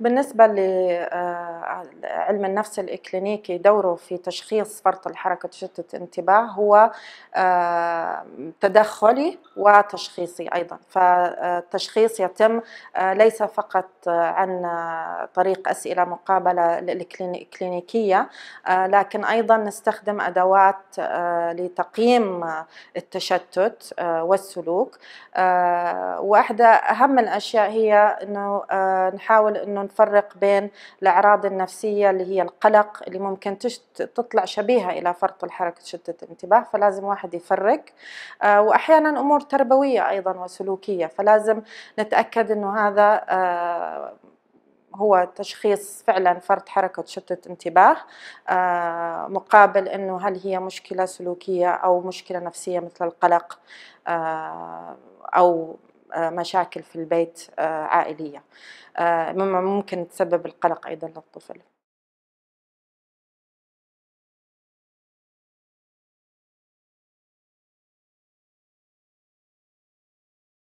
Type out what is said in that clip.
بالنسبة لعلم آه، النفس الإكلينيكي دوره في تشخيص فرط الحركة تشتت انتباه هو آه، تدخلي وتشخيصي أيضا فالتشخيص يتم آه، ليس فقط عن طريق أسئلة مقابلة الإكلينيكية لكن أيضا نستخدم أدوات لتقييم التشتت والسلوك واحدة أهم الأشياء هي أنه نحاول أنه نفرق بين الأعراض النفسية اللي هي القلق اللي ممكن تشت تطلع شبيهة إلى فرط الحركة شدة الانتباه فلازم واحد يفرق آه، وأحيانا أمور تربوية أيضا وسلوكية فلازم نتأكد أنه هذا آه، هو تشخيص فعلا فرط حركة شتت انتباه آه، مقابل انه هل هي مشكلة سلوكية او مشكلة نفسية مثل القلق او آه، مشاكل في البيت آه، عائلية آه، مما ممكن تسبب القلق أيضا للطفل